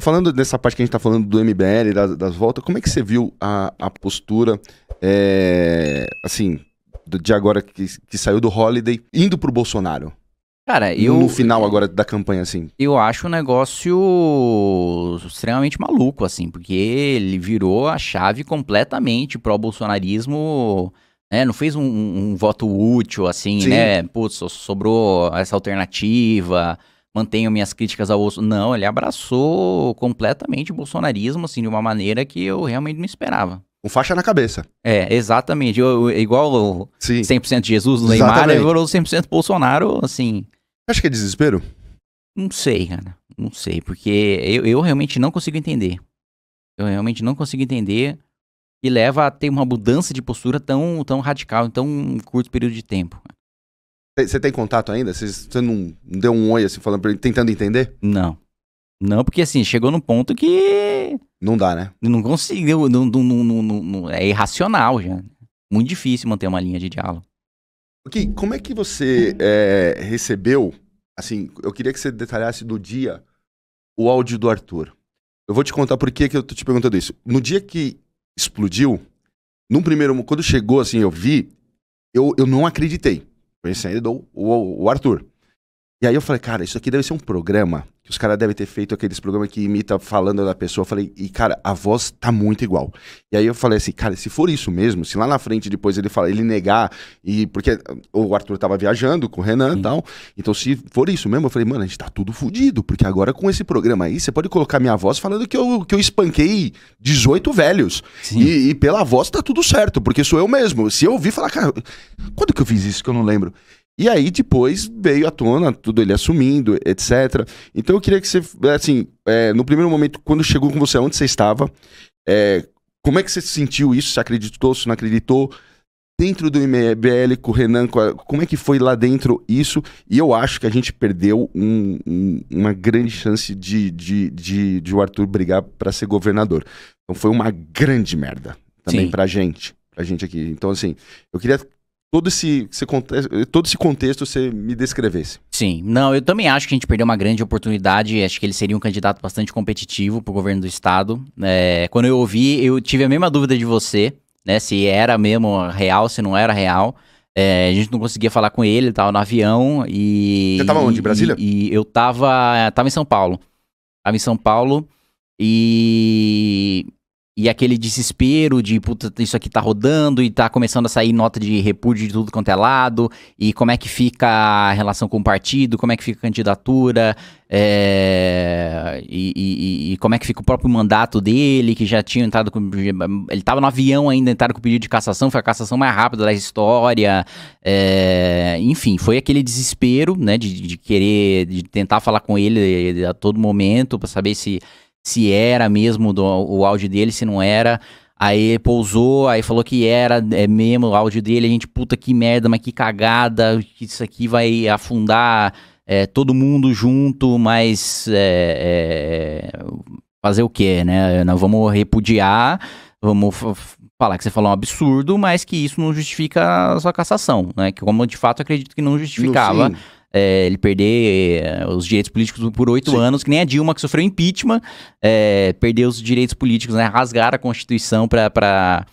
Falando, dessa parte que a gente está falando do MBL, das, das, voltas, como é que você viu a, a postura, é, assim, de agora que, que saiu do Holiday, indo para o Bolsonaro? Cara, eu. No final agora da campanha, assim. Eu acho um negócio extremamente maluco, assim, porque ele virou a chave completamente o bolsonarismo Né? Não fez um, um, um voto útil, assim, Sim. né? Putz, sobrou essa alternativa mantenho minhas críticas ao osso. Não, ele abraçou completamente o bolsonarismo, assim, de uma maneira que eu realmente não esperava. Com faixa na cabeça. É, exatamente. Eu, eu, igual o 100% Jesus o Neymar, ele virou 100% Bolsonaro, assim... Acho que é desespero? Não sei, cara. Não sei, porque eu, eu realmente não consigo entender. Eu realmente não consigo entender e leva a ter uma mudança de postura tão, tão radical em tão curto período de tempo. Você tem contato ainda? Você não deu um oi assim, falando pra ele, tentando entender? Não. Não, porque assim, chegou num ponto que. Não dá, né? Não conseguiu. Não, não, não, não, é irracional já. Muito difícil manter uma linha de diálogo. Ok, como é que você é, recebeu? Assim, eu queria que você detalhasse do dia o áudio do Arthur. Eu vou te contar por que, que eu tô te perguntando isso. No dia que explodiu, num primeiro. Quando chegou, assim, eu vi, eu, eu não acreditei conhecendo o, o, o Arthur. E aí eu falei, cara, isso aqui deve ser um programa que os caras devem ter feito aqueles programas que imita falando da pessoa. Eu falei, e cara, a voz tá muito igual. E aí eu falei assim, cara, se for isso mesmo, se lá na frente depois ele falar, ele negar, e porque o Arthur tava viajando com o Renan e tal. Então, se for isso mesmo, eu falei, mano, a gente tá tudo fudido, porque agora com esse programa aí, você pode colocar minha voz falando que eu, que eu espanquei 18 velhos. E, e, pela voz tá tudo certo, porque sou eu mesmo. Se eu ouvir falar, cara, quando que eu fiz isso que eu não lembro? E aí depois veio à tona tudo ele assumindo, etc. Então eu queria que você, assim, é, no primeiro momento, quando chegou com você, onde você estava, é, como é que você sentiu isso? Se acreditou, se não acreditou? Dentro do IMBL, com o Renan, como é que foi lá dentro isso? E eu acho que a gente perdeu um, um, uma grande chance de, de, de, de o Arthur brigar para ser governador. Então foi uma grande merda também para a gente. Pra gente aqui. Então, assim, eu queria todo esse, esse, todo esse contexto você me descrevesse. Sim, não, eu também acho que a gente perdeu uma grande oportunidade, acho que ele seria um candidato bastante competitivo para o governo do estado. É, quando eu ouvi, eu tive a mesma dúvida de você, né, se era mesmo real, se não era real. É, a gente não conseguia falar com ele, tava no avião e... Você tava onde, em Brasília? E, e, eu tava, tava em São Paulo. Tava em São Paulo e e aquele desespero de, puta, isso aqui tá rodando e tá começando a sair nota de repúdio de tudo quanto é lado, e como é que fica a relação com o partido, como é que fica a candidatura, é, e, e, e, como é que fica o próprio mandato dele, que já tinha entrado com. Ele estava no avião ainda, entraram com o pedido de cassação, foi a cassação mais rápida da história. É, enfim, foi aquele desespero, né, de, de, querer, de tentar falar com ele a todo momento, para saber se se era mesmo do, o áudio dele, se não era. Aí pousou, aí falou que era é mesmo o áudio dele. A gente, puta que merda, mas que cagada. Isso aqui vai afundar é, todo mundo junto, mas é, é, fazer o quê, né? Não, vamos repudiar, vamos falar que você falou um absurdo, mas que isso não justifica a sua cassação, né? Que como de fato acredito que não justificava é, ele perder é, os direitos políticos por oito anos, que nem a Dilma que sofreu impeachment, é, perdeu os direitos políticos, né? Rasgar a Constituição para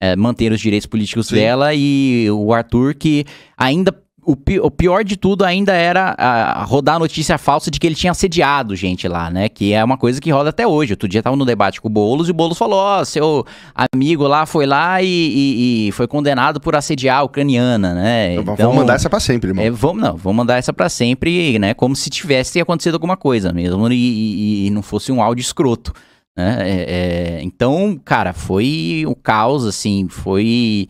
é, manter os direitos políticos Sim. dela e o Arthur que ainda o, pi o, pior de tudo ainda era a, ah, rodar a notícia falsa de que ele tinha assediado gente lá, né? Que é uma coisa que roda até hoje. Outro dia tava no debate com o Boulos e o Boulos falou: Ó, oh, seu amigo lá foi lá e, e, e, foi condenado por assediar a ucraniana, né? Então, vamos mandar essa pra sempre, irmão. É, vamos, não, vamos mandar essa pra sempre, né? Como se tivesse acontecido alguma coisa mesmo e, e não fosse um áudio escroto. Né? É, é, então, cara, foi o caos, assim, foi.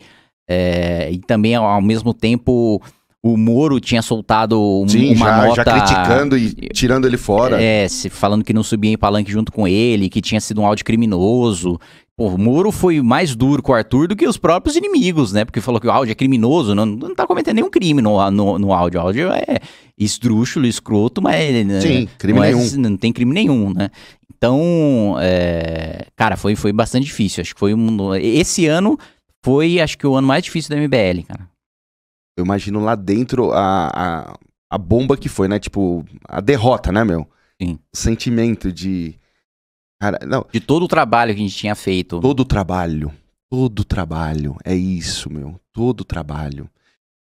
É, e também ao mesmo tempo o Moro tinha soltado Sim, uma já, nota... já criticando e tirando ele fora. É, se, falando que não subia em palanque junto com ele, que tinha sido um áudio criminoso. Pô, o Moro foi mais duro com o Arthur do que os próprios inimigos, né? Porque falou que o áudio é criminoso, não, não tá cometendo nenhum crime no, no, no áudio. O áudio é esdrúxulo, escroto, mas... Né, Sim, crime não é, não tem crime nenhum, né? Então, é, cara, foi, foi bastante difícil. Acho que foi um... Esse ano foi, acho que, o ano mais difícil da MBL, cara eu imagino lá dentro a, a, a, bomba que foi, né? Tipo, a derrota, né, meu? Sim. O sentimento de. Cara, não. De todo o trabalho que a gente tinha feito. Todo o trabalho. Todo o trabalho. É isso, meu. Todo o trabalho.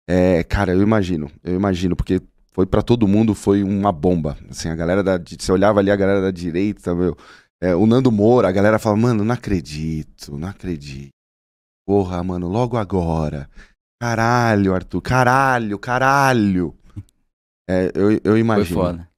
É, cara, eu imagino. Eu imagino, porque foi para todo mundo, foi uma bomba. Assim, a galera da. Você olhava ali a galera da direita, meu. É, o Nando Moura, a galera fala, mano, não acredito, não acredito. Porra, mano, logo agora. Caralho, Arthur. Caralho, caralho. É, eu, eu imagino. Foi foda.